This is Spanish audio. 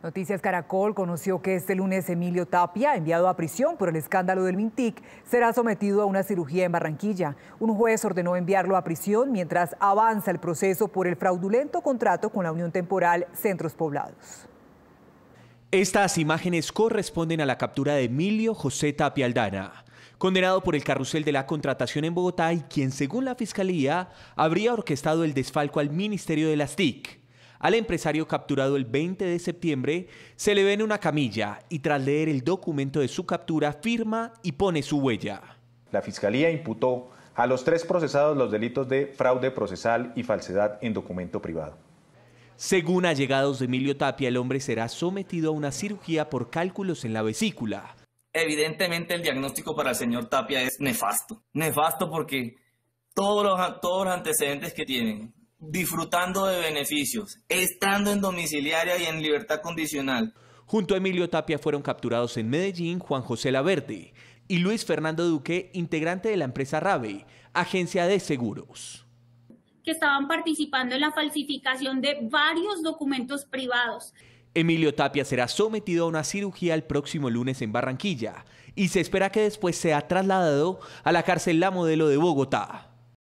Noticias Caracol conoció que este lunes Emilio Tapia, enviado a prisión por el escándalo del Mintic, será sometido a una cirugía en Barranquilla. Un juez ordenó enviarlo a prisión mientras avanza el proceso por el fraudulento contrato con la Unión Temporal Centros Poblados. Estas imágenes corresponden a la captura de Emilio José Tapia Aldana, condenado por el carrusel de la contratación en Bogotá y quien, según la Fiscalía, habría orquestado el desfalco al Ministerio de las TIC. Al empresario capturado el 20 de septiembre se le ve en una camilla y tras leer el documento de su captura firma y pone su huella. La Fiscalía imputó a los tres procesados los delitos de fraude procesal y falsedad en documento privado. Según allegados de Emilio Tapia, el hombre será sometido a una cirugía por cálculos en la vesícula. Evidentemente el diagnóstico para el señor Tapia es nefasto. Nefasto porque todos los, todos antecedentes que tienen, disfrutando de beneficios, estando en domiciliaria y en libertad condicional. Junto a Emilio Tapia fueron capturados en Medellín Juan José Laverde y Luis Fernando Duque, integrante de la empresa RAVE, agencia de seguros. Que estaban participando en la falsificación de varios documentos privados. Emilio Tapia será sometido a una cirugía el próximo lunes en Barranquilla y se espera que después sea trasladado a la cárcel La Modelo de Bogotá.